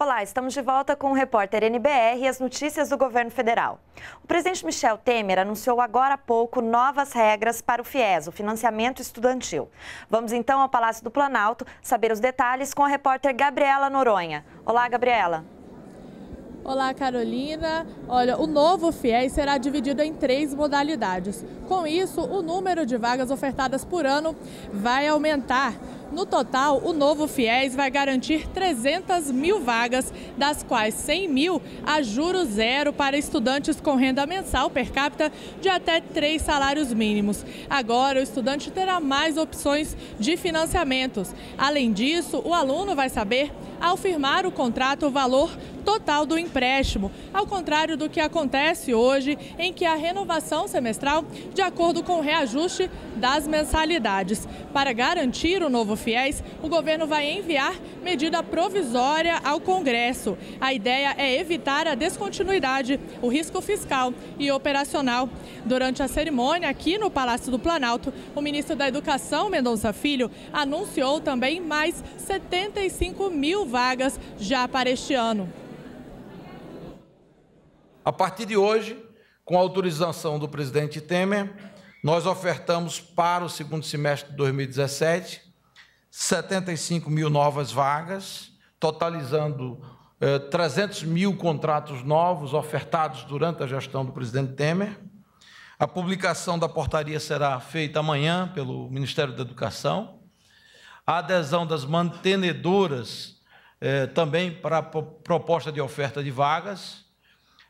Olá, estamos de volta com o repórter NBR e as notícias do governo federal. O presidente Michel Temer anunciou agora há pouco novas regras para o FIES, o financiamento estudantil. Vamos então ao Palácio do Planalto saber os detalhes com a repórter Gabriela Noronha. Olá, Gabriela. Olá, Carolina. Olha, o novo FIES será dividido em três modalidades. Com isso, o número de vagas ofertadas por ano vai aumentar. No total, o novo FIES vai garantir 300 mil vagas, das quais 100 mil a juro zero para estudantes com renda mensal per capita de até três salários mínimos. Agora, o estudante terá mais opções de financiamentos. Além disso, o aluno vai saber, ao firmar o contrato, o valor total do empréstimo, ao contrário do que acontece hoje, em que a renovação semestral de acordo com o reajuste das mensalidades. Para garantir o novo FIES, o governo vai enviar medida provisória ao Congresso. A ideia é evitar a descontinuidade, o risco fiscal e operacional. Durante a cerimônia aqui no Palácio do Planalto, o ministro da Educação, Mendonça Filho, anunciou também mais 75 mil vagas já para este ano. A partir de hoje, com a autorização do presidente Temer, nós ofertamos para o segundo semestre de 2017 75 mil novas vagas, totalizando eh, 300 mil contratos novos ofertados durante a gestão do presidente Temer. A publicação da portaria será feita amanhã pelo Ministério da Educação. A adesão das mantenedoras eh, também para a proposta de oferta de vagas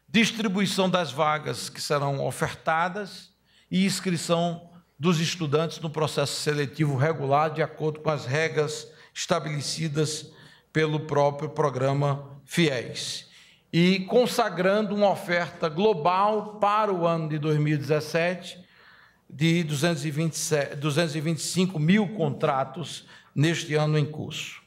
distribuição das vagas que serão ofertadas e inscrição dos estudantes no processo seletivo regular, de acordo com as regras estabelecidas pelo próprio programa FIES. E consagrando uma oferta global para o ano de 2017 de 225 mil contratos neste ano em curso.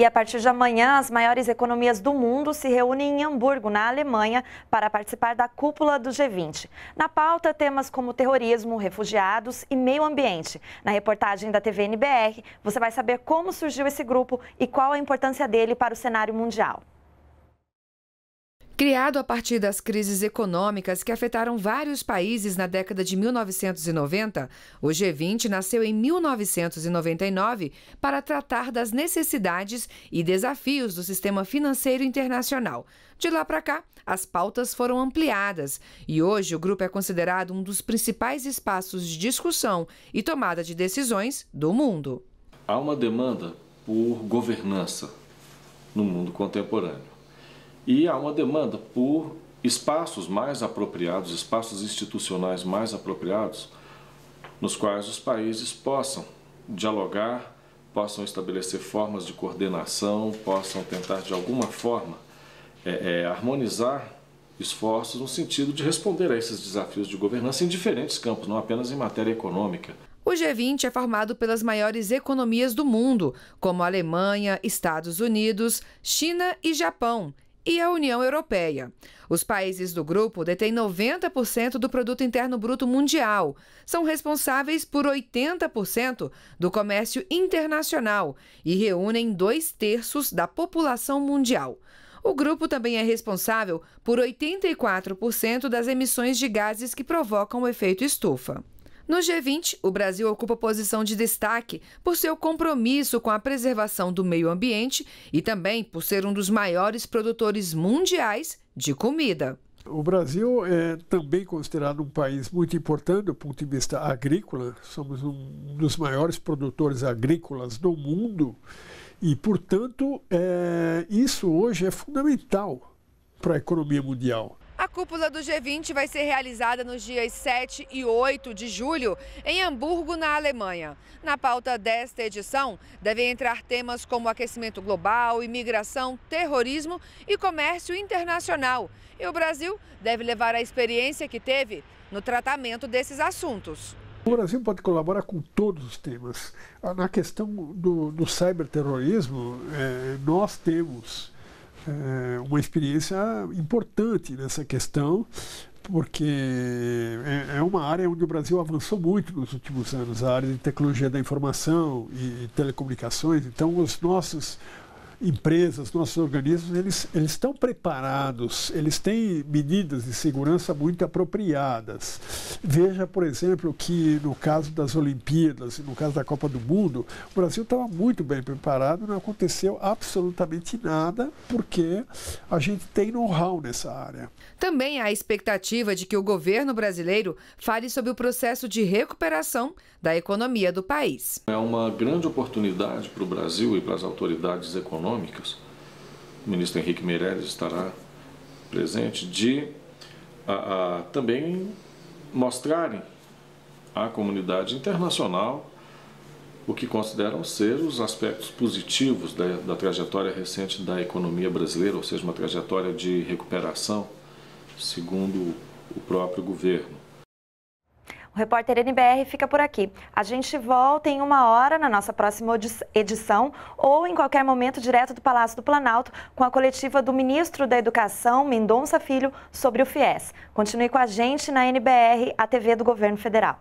E a partir de amanhã, as maiores economias do mundo se reúnem em Hamburgo, na Alemanha, para participar da cúpula do G20. Na pauta, temas como terrorismo, refugiados e meio ambiente. Na reportagem da TV NBR, você vai saber como surgiu esse grupo e qual a importância dele para o cenário mundial. Criado a partir das crises econômicas que afetaram vários países na década de 1990, o G20 nasceu em 1999 para tratar das necessidades e desafios do sistema financeiro internacional. De lá para cá, as pautas foram ampliadas e hoje o grupo é considerado um dos principais espaços de discussão e tomada de decisões do mundo. Há uma demanda por governança no mundo contemporâneo. E há uma demanda por espaços mais apropriados, espaços institucionais mais apropriados, nos quais os países possam dialogar, possam estabelecer formas de coordenação, possam tentar de alguma forma é, é, harmonizar esforços no sentido de responder a esses desafios de governança em diferentes campos, não apenas em matéria econômica. O G20 é formado pelas maiores economias do mundo, como Alemanha, Estados Unidos, China e Japão e a União Europeia. Os países do grupo detêm 90% do produto interno bruto mundial. São responsáveis por 80% do comércio internacional e reúnem dois terços da população mundial. O grupo também é responsável por 84% das emissões de gases que provocam o efeito estufa. No G20, o Brasil ocupa posição de destaque por seu compromisso com a preservação do meio ambiente e também por ser um dos maiores produtores mundiais de comida. O Brasil é também considerado um país muito importante do ponto de vista agrícola. Somos um dos maiores produtores agrícolas do mundo e, portanto, é, isso hoje é fundamental para a economia mundial. A cúpula do G20 vai ser realizada nos dias 7 e 8 de julho, em Hamburgo, na Alemanha. Na pauta desta edição, devem entrar temas como aquecimento global, imigração, terrorismo e comércio internacional. E o Brasil deve levar a experiência que teve no tratamento desses assuntos. O Brasil pode colaborar com todos os temas. Na questão do, do cyberterrorismo, é, nós temos é, uma experiência importante nessa questão, porque é, é, uma área onde o Brasil avançou muito nos últimos anos, a área de tecnologia da informação e telecomunicações. Então, os nossos empresas, nossos organismos, eles, eles estão preparados, eles têm medidas de segurança muito apropriadas. Veja, por exemplo, que no caso das Olimpíadas e no caso da Copa do Mundo, o Brasil estava muito bem preparado, não aconteceu absolutamente nada, porque a gente tem know-how nessa área. Também há a expectativa de que o governo brasileiro fale sobre o processo de recuperação da economia do país. É uma grande oportunidade para o Brasil e para as autoridades econômicas econômicas, o ministro Henrique Meirelles estará presente, de a, a, também mostrarem à comunidade internacional o que consideram ser os aspectos positivos da, da, trajetória recente da economia brasileira, ou seja, uma trajetória de recuperação, segundo o próprio governo. O repórter NBR fica por aqui. A gente volta em uma hora na nossa próxima edição ou em qualquer momento direto do Palácio do Planalto com a coletiva do ministro da Educação, Mendonça Filho, sobre o FIES. Continue com a gente na NBR, a TV do Governo Federal.